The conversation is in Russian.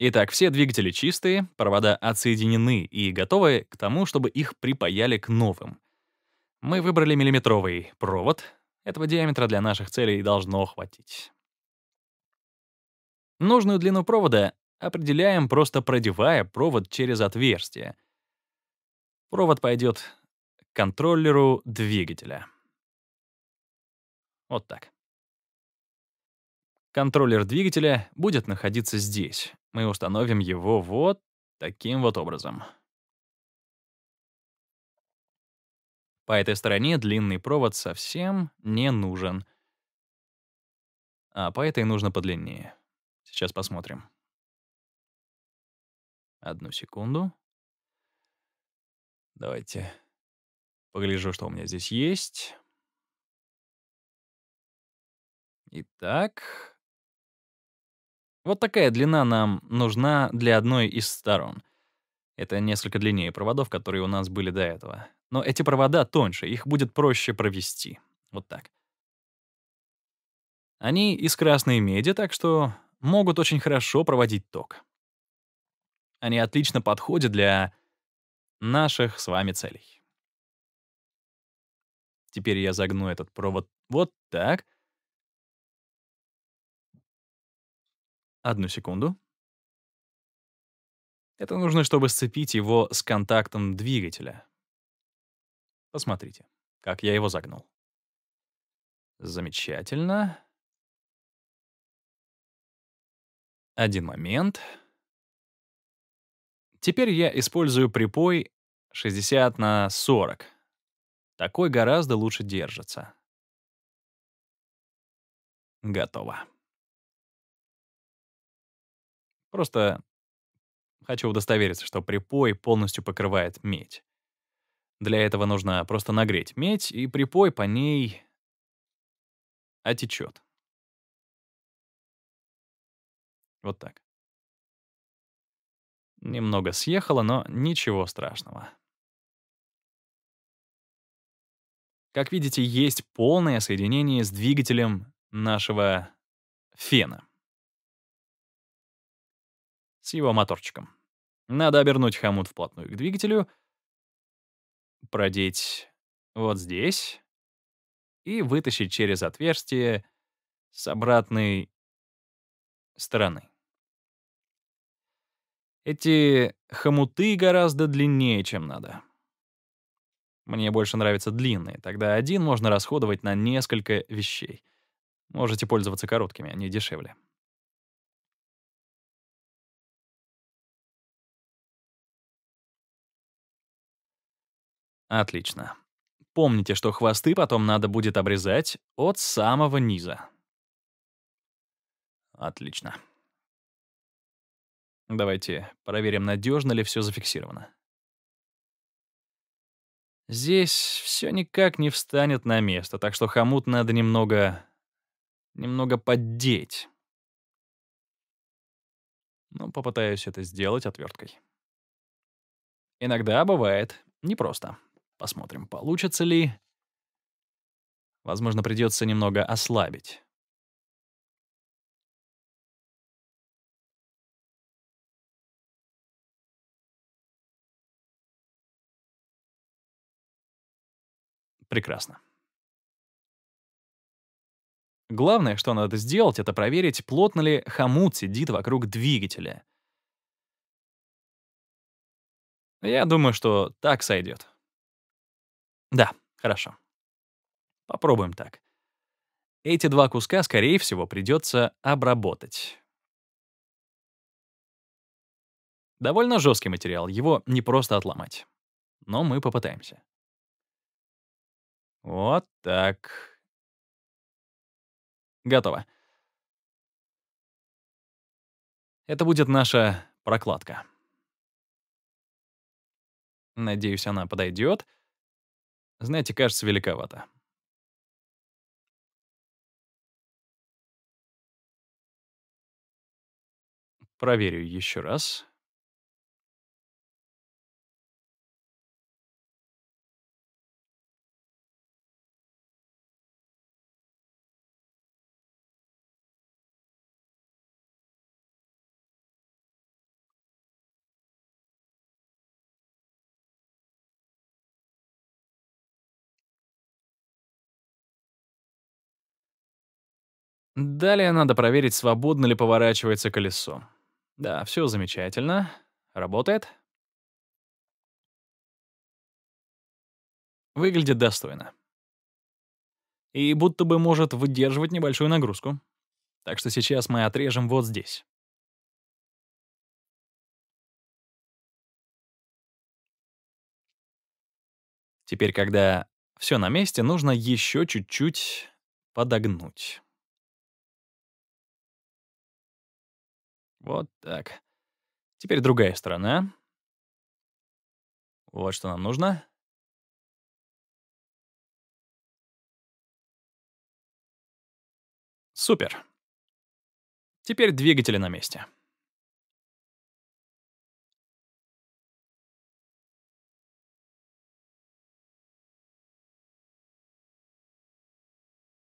Итак, все двигатели чистые, провода отсоединены и готовы к тому, чтобы их припаяли к новым. Мы выбрали миллиметровый провод. Этого диаметра для наших целей должно хватить. Нужную длину провода определяем, просто продевая провод через отверстие. Провод пойдет к контроллеру двигателя. Вот так. Контроллер двигателя будет находиться здесь. Мы установим его вот таким вот образом. По этой стороне длинный провод совсем не нужен. А по этой нужно подлиннее. Сейчас посмотрим. Одну секунду. Давайте погляжу, что у меня здесь есть. Итак, вот такая длина нам нужна для одной из сторон. Это несколько длиннее проводов, которые у нас были до этого. Но эти провода тоньше, их будет проще провести. Вот так. Они из красной меди, так что могут очень хорошо проводить ток. Они отлично подходят для наших с вами целей. Теперь я загну этот провод вот так — Одну секунду. Это нужно, чтобы сцепить его с контактом двигателя. Посмотрите, как я его загнул. Замечательно. Один момент. Теперь я использую припой 60 на 40. Такой гораздо лучше держится. Готово. Просто хочу удостовериться, что припой полностью покрывает медь. Для этого нужно просто нагреть медь, и припой по ней отечет. Вот так. Немного съехало, но ничего страшного. Как видите, есть полное соединение с двигателем нашего фена с его моторчиком. Надо обернуть хомут вплотную к двигателю, продеть вот здесь и вытащить через отверстие с обратной стороны. Эти хомуты гораздо длиннее, чем надо. Мне больше нравятся длинные, тогда один можно расходовать на несколько вещей. Можете пользоваться короткими, они дешевле. Отлично. Помните, что хвосты потом надо будет обрезать от самого низа. Отлично. Давайте проверим, надежно ли все зафиксировано. Здесь все никак не встанет на место, так что хомут надо немного... немного поддеть. Ну, попытаюсь это сделать отверткой. Иногда бывает непросто. просто. Посмотрим, получится ли. Возможно, придется немного ослабить. Прекрасно. Главное, что надо сделать, это проверить, плотно ли хомут сидит вокруг двигателя. Я думаю, что так сойдет. Да, хорошо. Попробуем так. Эти два куска, скорее всего, придется обработать. Довольно жесткий материал, его не просто отломать. Но мы попытаемся. Вот так. Готово. Это будет наша прокладка. Надеюсь, она подойдет. Знаете, кажется, великовато. Проверю еще раз. Далее надо проверить, свободно ли поворачивается колесо. Да, все замечательно. Работает. Выглядит достойно. И будто бы может выдерживать небольшую нагрузку. Так что сейчас мы отрежем вот здесь. Теперь, когда все на месте, нужно еще чуть-чуть подогнуть. Вот так. Теперь другая сторона. Вот что нам нужно. Супер. Теперь двигатели на месте.